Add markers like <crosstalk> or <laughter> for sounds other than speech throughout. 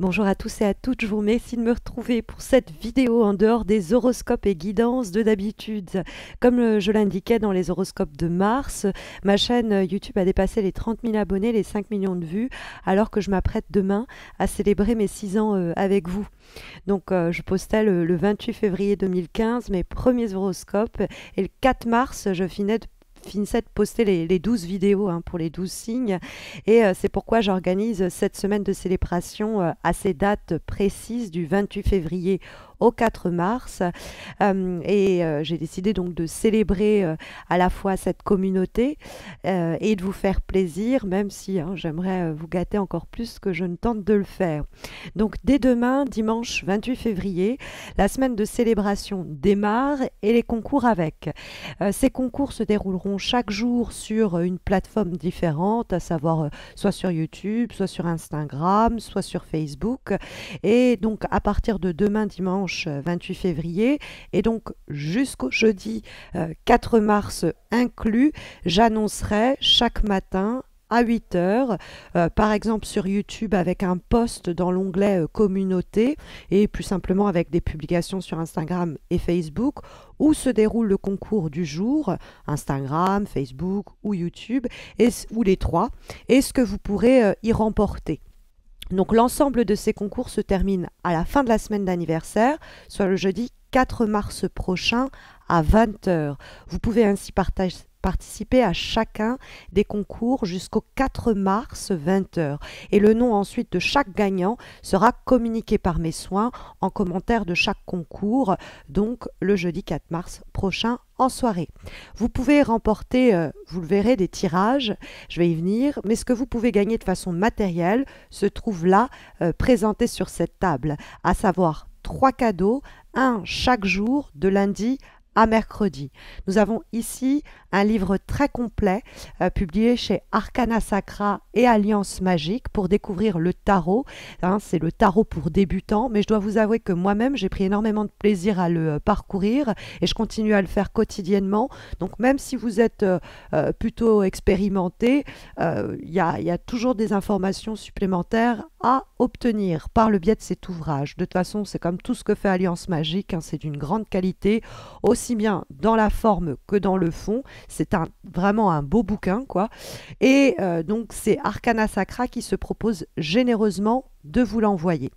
Bonjour à tous et à toutes, je vous remercie de me retrouver pour cette vidéo en dehors des horoscopes et guidances de d'habitude. Comme euh, je l'indiquais dans les horoscopes de mars, ma chaîne euh, YouTube a dépassé les 30 000 abonnés, les 5 millions de vues, alors que je m'apprête demain à célébrer mes 6 ans euh, avec vous. Donc je postais le, 28 février 2015 mes premiers horoscopes et le 4 mars je finais de Finset de poster les, les 12 vidéos hein, pour les 12 signes. Et euh, c'est pourquoi j'organise cette semaine de célébration euh, à ces dates précises du 28 février au 4 mars. Euh, et euh, j'ai décidé donc de célébrer euh, à la fois cette communauté et de vous faire plaisir, même si hein, j'aimerais vous gâter encore plus que je ne tente de le faire. Donc dès demain, dimanche 28 février, la semaine de célébration démarre et les concours avec. ces concours se dérouleront chaque jour sur une plateforme différente, à savoir soit sur YouTube, soit sur Instagram, soit sur Facebook. Et donc à partir de demain dimanche, 28 euh, février et donc jusqu'au jeudi 4 euh, mars inclus, j'annoncerai chaque matin à 8 heures, euh, par exemple sur YouTube avec un post dans l'onglet communauté et plus simplement avec des publications sur Instagram et Facebook où se déroule le concours du jour, Instagram, Facebook ou YouTube, et, ou les trois, et ce que vous pourrez y remporter. Donc l'ensemble de ces concours se termine à la fin de la semaine d'anniversaire, soit le jeudi 4 mars prochain à 20h. Vous pouvez ainsi partager participer à chacun des concours jusqu'au 4 mars 20h. Et le nom ensuite de chaque gagnant sera communiqué par mes soins en commentaire de chaque concours, donc le jeudi 4 mars prochain en soirée. Vous pouvez remporter, euh, vous le verrez, des tirages, je vais y venir, mais ce que vous pouvez gagner de façon matérielle se trouve là, euh, présenté sur cette table, à savoir trois cadeaux, un chaque jour de lundi à mercredi. Nous avons ici un livre très complet euh, publié chez Arcana Sacra et Alliance Magique pour découvrir le tarot. Hein, c'est le tarot pour débutants, mais je dois vous avouer que moi-même j'ai pris énormément de plaisir à le euh, parcourir et je continue à le faire quotidiennement. Donc même si vous êtes euh, plutôt expérimenté, il y, y a toujours des informations supplémentaires à obtenir par le biais de cet ouvrage. De toute façon, c'est comme tout ce que fait Alliance Magique, hein, c'est d'une grande qualité, aussi bien dans la forme que dans le fond. C'est un, vraiment un beau bouquin, quoi. Et euh, donc, c'est Arcana Sacra qui se propose généreusement de vous l'envoyer.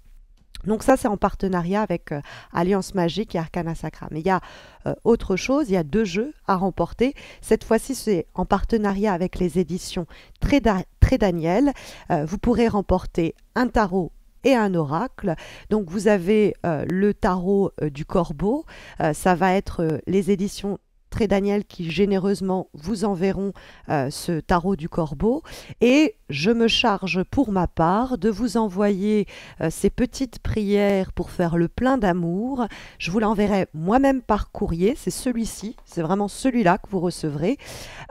Donc ça, c'est en partenariat avec euh, Alliance Magique et Arcana Sacra. Mais il y a euh, autre chose, il y a deux jeux à remporter. Cette fois-ci, c'est en partenariat avec les éditions Très, Daniel. Euh, vous pourrez remporter un tarot et un oracle. Donc vous avez le tarot du corbeau, ça va être les éditions Très Daniel qui généreusement vous enverront euh, ce tarot du corbeau et je me charge pour ma part de vous envoyer euh, ces petites prières pour faire le plein d'amour. Je vous l'enverrai moi-même par courrier, c'est celui-ci, c'est vraiment celui-là que vous recevrez.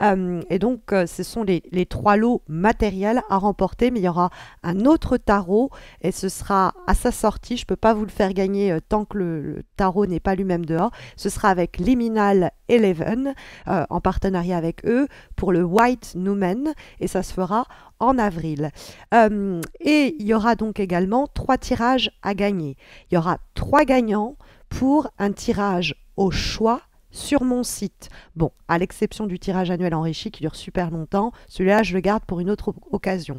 Euh, et donc ce sont les, trois lots matériels à remporter, mais il y aura un autre tarot et ce sera à sa sortie, je ne peux pas vous le faire gagner tant que le, tarot n'est pas lui-même dehors, ce sera avec Liminal et les euh, en partenariat avec eux pour le White Numen et ça se fera en avril. Euh, et il y aura donc également trois tirages à gagner. Il y aura trois gagnants pour un tirage au choix sur mon site. Bon, à l'exception du tirage annuel enrichi qui dure super longtemps, celui-là je le garde pour une autre occasion.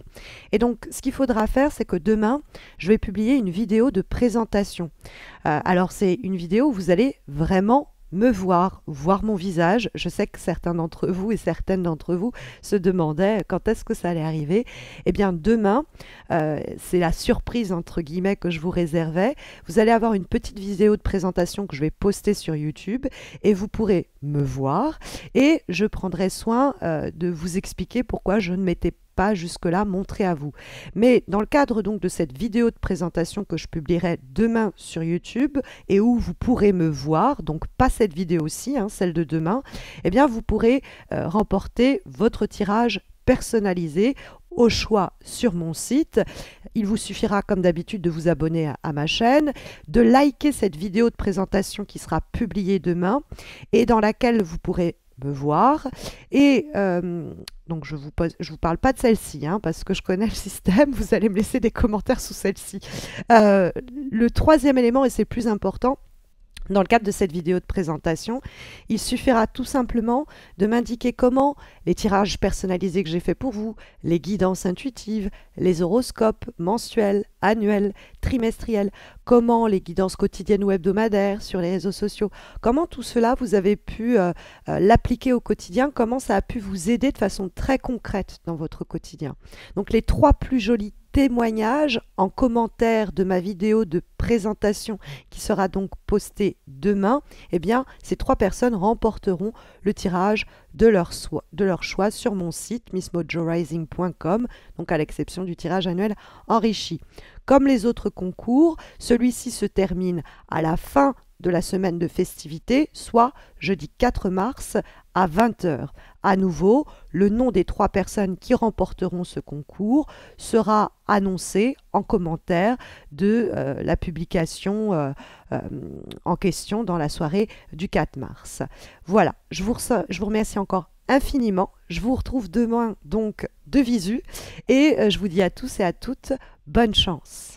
Et donc ce qu'il faudra faire, c'est que demain, je vais publier une vidéo de présentation. Euh, alors c'est une vidéo où vous allez vraiment me voir, voir mon visage. Je sais que certains d'entre vous et certaines d'entre vous se demandaient quand est-ce que ça allait arriver. Eh bien, demain, euh, c'est la surprise entre guillemets que je vous réservais. Vous allez avoir une petite vidéo de présentation que je vais poster sur YouTube et vous pourrez me voir et je prendrai soin euh, de vous expliquer pourquoi je ne m'étais pas pas jusque-là montré à vous. Mais dans le cadre donc de cette vidéo de présentation que je publierai demain sur YouTube et où vous pourrez me voir, donc pas cette vidéo aussi, hein, celle de demain, eh bien vous pourrez euh, remporter votre tirage personnalisé au choix sur mon site. Il vous suffira comme d'habitude de vous abonner à, à, ma chaîne, de liker cette vidéo de présentation qui sera publiée demain et dans laquelle vous pourrez me voir. Et euh, donc je vous je vous parle pas de celle-ci, hein, parce que je connais <laughs> le système. Vous allez me laisser des commentaires sous celle-ci. Euh, le troisième élément et c'est le plus important, dans le cadre de cette vidéo de présentation, il suffira tout simplement de m'indiquer comment les tirages personnalisés que j'ai faits pour vous, les guidances intuitives, les horoscopes mensuels, annuels, trimestriels, comment les guidances quotidiennes ou hebdomadaires sur les réseaux sociaux, comment tout cela vous avez pu euh, euh, l'appliquer au quotidien, comment ça a pu vous aider de façon très concrète dans votre quotidien. Donc les trois plus jolis témoignage en commentaire de ma vidéo de présentation qui sera donc postée demain, eh bien, ces trois personnes remporteront le tirage de leur, de leur choix sur mon site missmojorising.com, donc à l'exception du tirage annuel enrichi. Comme les autres concours, celui-ci se termine à la fin de la semaine de festivité, soit jeudi 4 mars à 20h. À nouveau, le nom des trois personnes qui remporteront ce concours sera annoncé en commentaire de euh, la publication euh, euh, en question dans la soirée du 4 mars. Voilà, je vous, je vous remercie encore infiniment. Je vous retrouve demain donc de visu et je vous dis à tous et à toutes bonne chance.